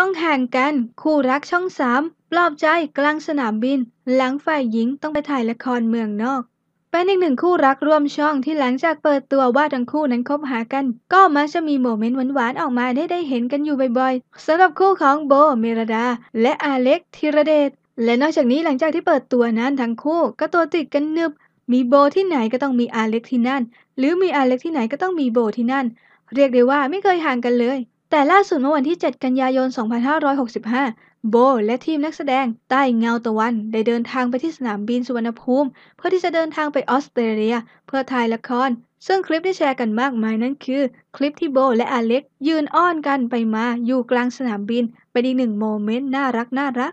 ต้องห่างกันคู่รักช่องสามปลอบใจกลางสนามบิน หลังฝ่ายหญิงต้องไปถ่ายละครเมืองนอกเป็นอีกหนึ่งคู่รักร่วมช่องที่หลังจากเปิดตัวว่าทั้งคู่นั้นคบหากัน ก็มักจะมีโมเมนต์หวานๆออกมาได้ได้เห็นกันอยู่บ่อยๆสำหรับคู่ของโบเมรดา และอาเล็กธีรเดชและนอกจากนี้หลังจากที่เปิดตัวนั้นทั้งคู่ก็ตัวติดกันนึบมีโบที่ไหนก็ต้องมีอาเล็กที่นั่น หรือมีอาเล็กที่ไหนก็ต้องมีโบที่นั่น เรียกได้ว่าไม่เคยห่างกันเลยแต่ล่าสุดเมื่อวันที่ 7 กันยายน 2565 โบ และทีมนักแสดงใต้เงาตะวันได้เดินทางไปที่สนามบินสุวรรณภูมิ เพื่อที่จะเดินทางไปออสเตรเลียเพื่อถ่ายละคร ซึ่งคลิปที่แชร์กันมากมายนั้นคือ คลิปที่โบและอเล็ก ยืนอ้อนกันไปมาอยู่กลางสนามบิน เป็นอีกหนึ่งโมเมนต์น่ารักน่ารัก